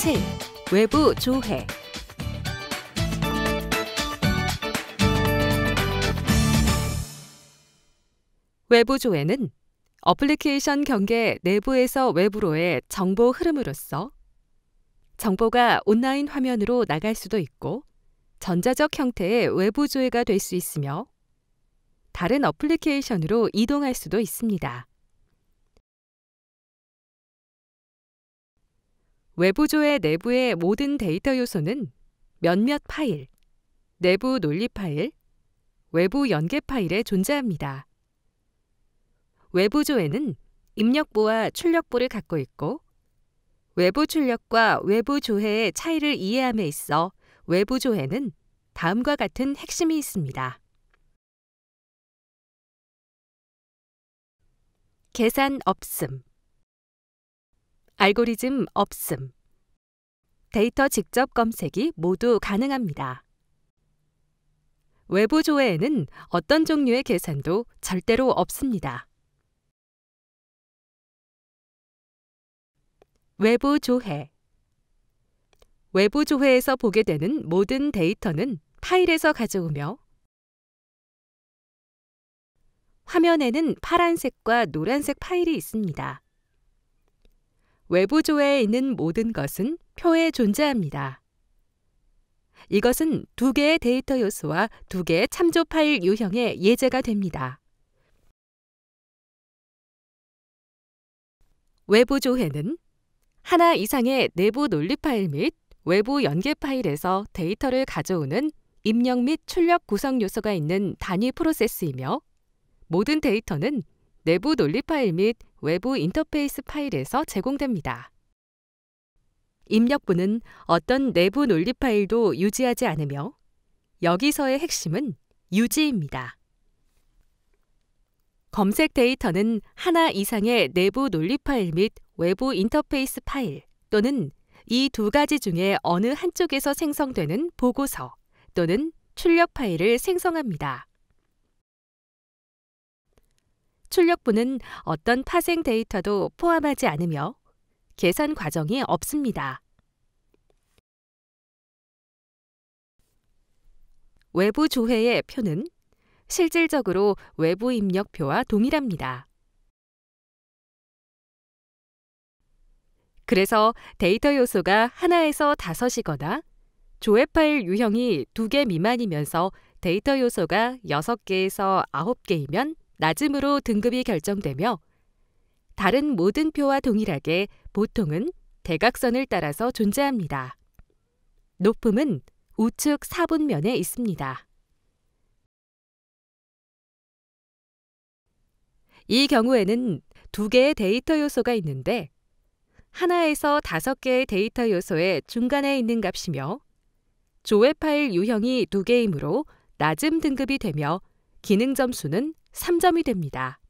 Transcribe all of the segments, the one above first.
7. 외부 조회 외부 조회는 어플리케이션 경계 내부에서 외부로의 정보 흐름으로써 정보가 온라인 화면으로 나갈 수도 있고 전자적 형태의 외부 조회가 될 수 있으며 다른 어플리케이션으로 이동할 수도 있습니다. 외부조의 내부의 모든 데이터 요소는 몇몇 파일, 내부 논리 파일, 외부 연계 파일에 존재합니다. 외부조에는 입력부와 출력부를 갖고 있고 외부 출력과 외부 조회의 차이를 이해함에 있어 외부 조회는 다음과 같은 핵심이 있습니다. 계산 없음 알고리즘 없음. 데이터 직접 검색이 모두 가능합니다. 외부 조회에는 어떤 종류의 계산도 절대로 없습니다. 외부 조회 외부 조회에서 보게 되는 모든 데이터는 파일에서 가져오며 화면에는 파란색과 노란색 파일이 있습니다. 외부조에 있는 모든 것은 표에 존재합니다. 이것은 두 개의 데이터 요소와 두 개의 참조 파일 유형의 예제가 됩니다. 외부 조회는 하나 이상의 내부 논리 파일 및 외부 연계 파일에서 데이터를 가져오는 입력 및 출력 구성 요소가 있는 단위 프로세스이며 모든 데이터는 내부 논리 파일 및 외부 인터페이스 파일에서 제공됩니다. 입력부는 어떤 내부 논리 파일도 유지하지 않으며 여기서의 핵심은 유지입니다. 검색 데이터는 하나 이상의 내부 논리 파일 및 외부 인터페이스 파일 또는 이 두 가지 중에 어느 한쪽에서 생성되는 보고서 또는 출력 파일을 생성합니다. 출력부는 어떤 파생 데이터도 포함하지 않으며 계산 과정이 없습니다. 외부 조회의 표는 실질적으로 외부 입력표와 동일합니다. 그래서 데이터 요소가 하나에서 다섯이거나 조회 파일 유형이 두개 미만이면서 데이터 요소가 여섯 개에서 아홉 개이면 낮음으로 등급이 결정되며 다른 모든 표와 동일하게 보통은 대각선을 따라서 존재합니다. 높음은 우측 4분면에 있습니다. 이 경우에는 두 개의 데이터 요소가 있는데 하나에서 다섯 개의 데이터 요소의 중간에 있는 값이며 조회 파일 유형이 두 개이므로 낮음 등급이 되며 기능 점수는 3점이 됩니다.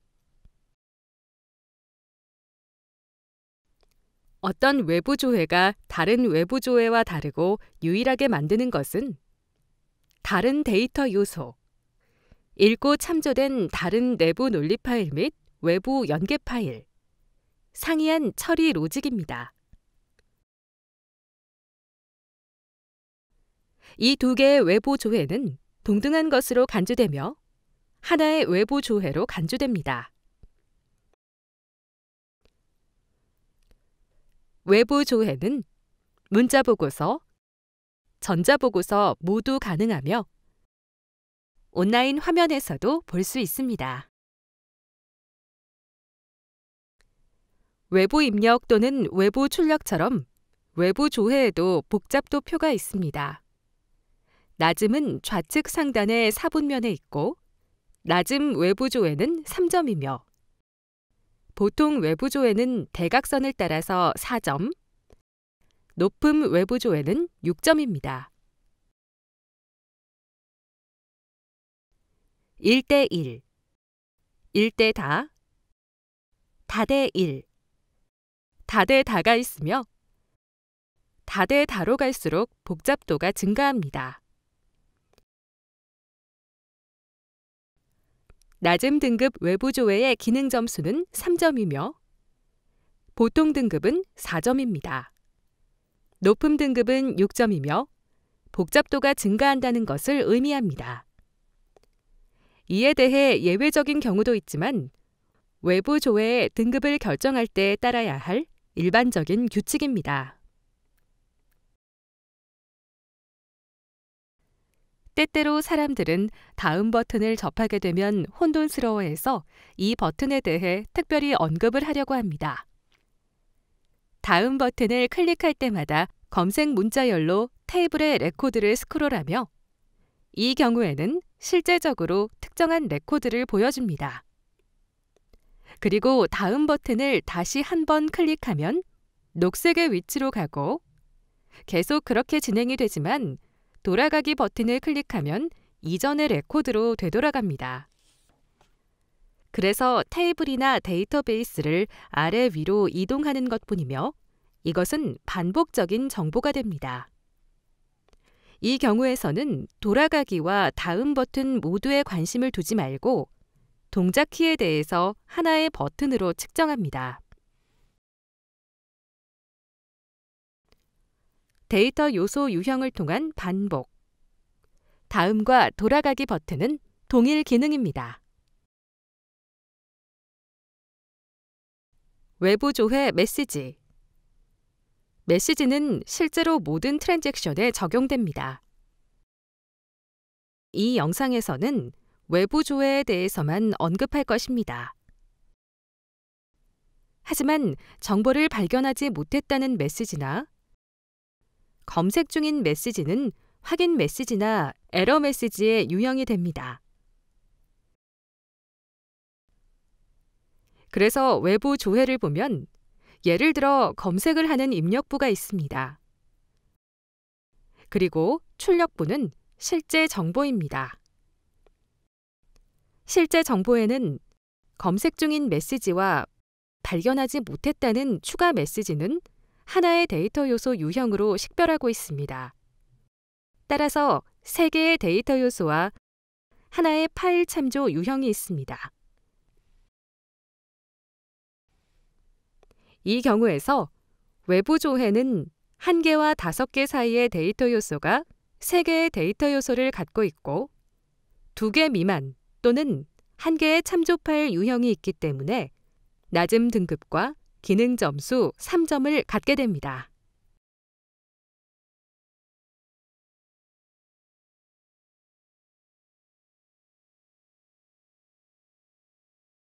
어떤 외부 조회가 다른 외부 조회와 다르고 유일하게 만드는 것은 다른 데이터 요소, 읽고 참조된 다른 내부 논리 파일 및 외부 연계 파일, 상이한 처리 로직입니다. 이 두 개의 외부 조회는 동등한 것으로 간주되며 하나의 외부 조회로 간주됩니다. 외부 조회는 문자 보고서, 전자 보고서 모두 가능하며 온라인 화면에서도 볼 수 있습니다. 외부 입력 또는 외부 출력처럼 외부 조회에도 복잡도표가 있습니다. 낮음은 좌측 상단의 사분면에 있고 낮음 외부조에는 3점이며 보통 외부조에는 대각선을 따라서 4점, 높음 외부조에는 6점입니다. 1대1 1대 다 다대1 다대 다가 있으며 다대 다로 갈수록 복잡도가 증가합니다. 낮음 등급 외부 조회의 기능 점수는 3점이며 보통 등급은 4점입니다. 높음 등급은 6점이며 복잡도가 증가한다는 것을 의미합니다. 이에 대해 예외적인 경우도 있지만 외부 조회의 등급을 결정할 때 따라야 할 일반적인 규칙입니다. 때때로 사람들은 다음 버튼을 접하게 되면 혼돈스러워해서 이 버튼에 대해 특별히 언급을 하려고 합니다. 다음 버튼을 클릭할 때마다 검색 문자열로 테이블의 레코드를 스크롤하며 이 경우에는 실제적으로 특정한 레코드를 보여줍니다. 그리고 다음 버튼을 다시 한 번 클릭하면 녹색의 위치로 가고 계속 그렇게 진행이 되지만 돌아가기 버튼을 클릭하면 이전의 레코드로 되돌아갑니다. 그래서 테이블이나 데이터베이스를 아래 위로 이동하는 것 뿐이며 이것은 반복적인 정보가 됩니다. 이 경우에서는 돌아가기와 다음 버튼 모두에 관심을 두지 말고 동작 키에 대해서 하나의 버튼으로 측정합니다. 데이터 요소 유형을 통한 반복. 다음과 돌아가기 버튼은 동일 기능입니다. 외부 조회 메시지. 메시지는 실제로 모든 트랜잭션에 적용됩니다. 이 영상에서는 외부 조회에 대해서만 언급할 것입니다. 하지만 정보를 발견하지 못했다는 메시지나 검색 중인 메시지는 확인 메시지나 에러 메시지에 유형이 됩니다. 그래서 외부 조회를 보면 예를 들어 검색을 하는 입력부가 있습니다. 그리고 출력부는 실제 정보입니다. 실제 정보에는 검색 중인 메시지와 발견하지 못했다는 추가 메시지는 하나의 데이터 요소 유형으로 식별하고 있습니다. 따라서 세 개의 데이터 요소와 하나의 파일 참조 유형이 있습니다. 이 경우에서 외부 조회는 한개와 다개 사이의 데이터 요소가 세개의 데이터 요소를 갖고 있고 두 개 미만 또는 한개의 참조 파일 유형이 있기 때문에 낮음 등급과 기능 점수 3점을 갖게 됩니다.